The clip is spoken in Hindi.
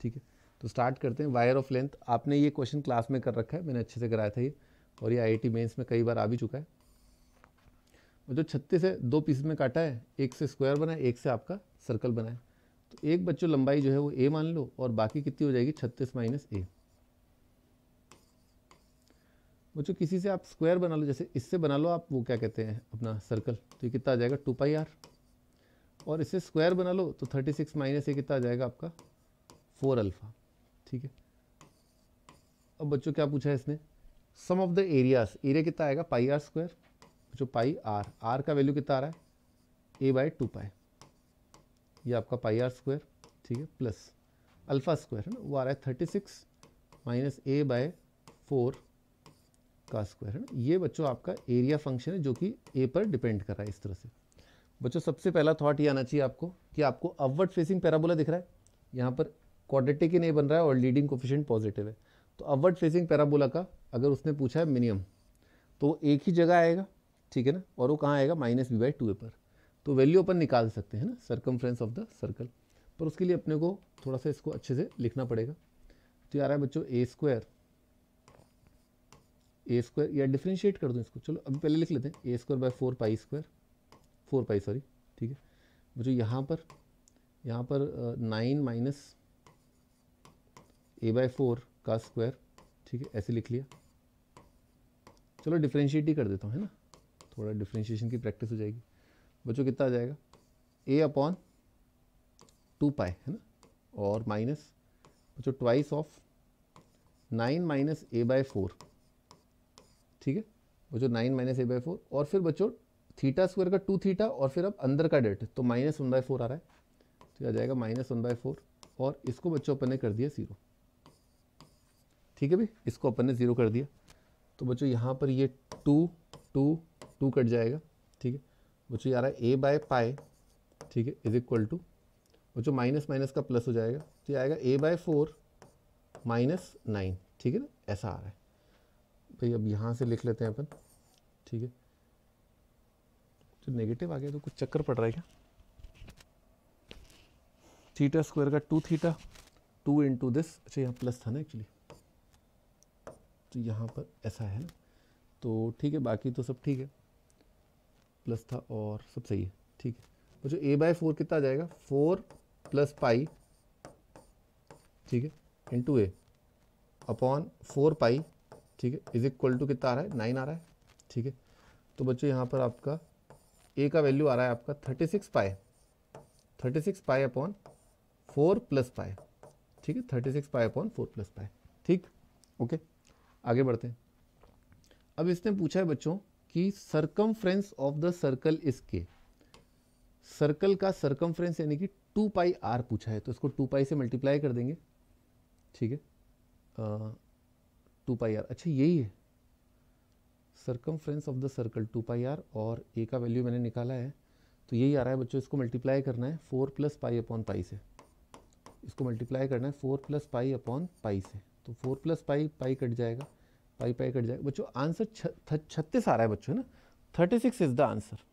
ठीक है तो स्टार्ट करते हैं वायर ऑफ लेंथ आपने ये क्वेश्चन क्लास में कर रखा है मैंने अच्छे से कराया था ये और ये आईआईटी मेंस में कई बार आ भी चुका है और जो छत्तीस है दो पीस में काटा है एक से स्क्वायर बना है एक से आपका सर्कल बना है तो एक बच्चों लंबाई जो है वो ए मान लो और बाकी कितनी हो जाएगी छत्तीस माइनस ए बच्चों किसी से आप स्क्वायर बना लो जैसे इससे बना लो आप वो क्या कहते हैं अपना सर्कल तो ये कितना आ जाएगा टू पाई आर और इससे स्क्वायर बना लो तो थर्टी सिक्स माइनस ए कितना आ जाएगा आपका फोर अल्फ़ा ठीक है अब बच्चों क्या पूछा है इसने sum of the areas area कितना आएगा पाई आर स्क्वायर बच्चों पाई आर आर का वैल्यू कितना आ रहा है ए बाई टू पाई ये आपका पाई आर स्क्वायर ठीक है प्लस अल्फ़ा स्क्वायर है ना वो आ रहा है thirty six minus a by four का स्क्वायर है ना ये बच्चों आपका एरिया फंक्शन है जो कि ए पर डिपेंड कर रहा है इस तरह से बच्चों सबसे पहला थॉट ये आना चाहिए आपको कि आपको अववर्ड फेसिंग पैराबोला दिख रहा है यहाँ पर क्वाड्रेटिक ही नहीं बन रहा है और लीडिंग कोफिशेंट पॉजिटिव है तो अवर्ड फेसिंग पैराबोला का अगर उसने पूछा है मिनिमम तो वो एक ही जगह आएगा ठीक है ना और वो कहाँ आएगा minus v by two a पर तो वैल्यू अपन निकाल सकते हैं ना फ्रेंस ऑफ द सर्कल पर उसके लिए अपने को थोड़ा सा इसको अच्छे से लिखना पड़ेगा तो आ रहा है बच्चों ए स्क्वायर ए स्क्वायर या डिफ्रेंशिएट कर दूँ इसको चलो अभी पहले लिख लेते हैं a square by four pi square four pi sorry ठीक है बच्चों यहाँ पर यहाँ पर nine minus a by four का स्क्वायर ठीक है ऐसे लिख लिया चलो डिफ्रेंशिएट ही कर देता हूँ है ना थोड़ा डिफ्रेंशिएशन की प्रैक्टिस हो जाएगी बच्चों कितना आ जाएगा ए अपॉन टू पाए है ना और माइनस बच्चों twice of nine minus a by four ठीक है बच्चों nine minus a by four और फिर बच्चों थीटा स्क्वायर का टू थीटा और फिर अब अंदर का डेट तो माइनस वन बाय फोर आ रहा है तो आ जाएगा माइनस वन बाय फोर और इसको बच्चों अपन ने कर दिया जीरो ठीक है भाई इसको अपन ने ज़ीरो कर दिया तो बच्चों यहाँ पर ये टू टू टू कट जाएगा ठीक है बच्चों आ रहा है ए बाय पाए ठीक है इज इक्वल टू बच्चों माइनस माइनस का प्लस हो जाएगा तो ये आएगा a by four minus nine ठीक है ना ऐसा आ रहा है भाई अब यहाँ से लिख लेते हैं अपन ठीक है जो तो नेगेटिव आ गया तो कुछ चक्कर पड़ रहा है क्या थीटा स्क्वायर का two theta two into this अच्छा यहाँ प्लस था ना एक्चुअली तो यहाँ पर ऐसा है ना तो ठीक है बाकी तो सब ठीक है प्लस था और सब सही है ठीक है बच्चों ए बाय फोर कितना आ जाएगा फोर प्लस पाई ठीक है into a upon four pi ठीक है इज इक्वल टू कितना आ रहा है नाइन आ रहा है ठीक है तो बच्चों यहाँ पर आपका ए का वैल्यू आ रहा है आपका thirty six pi thirty six pi upon four plus pi ठीक है thirty six pi upon four plus pi ठीक ओके आगे बढ़ते हैं अब इसने पूछा है बच्चों कि circum of the circle is के सर्कल का सरकम यानी कि टू पाई आर पूछा है तो इसको टू पाई से मल्टीप्लाई कर देंगे ठीक है टू पाई आर अच्छा यही है circum of the circle two pi r और ए का वैल्यू मैंने निकाला है तो यही आ रहा है बच्चों इसको मल्टीप्लाई करना है four plus pi upon pi से इसको मल्टीप्लाई करना है four plus pi upon pi से तो four plus pi pi cut जाएगा पाई पाई कट जाएगा बच्चों आंसर छत्तीस आ रहा है बच्चों ना thirty six is the answer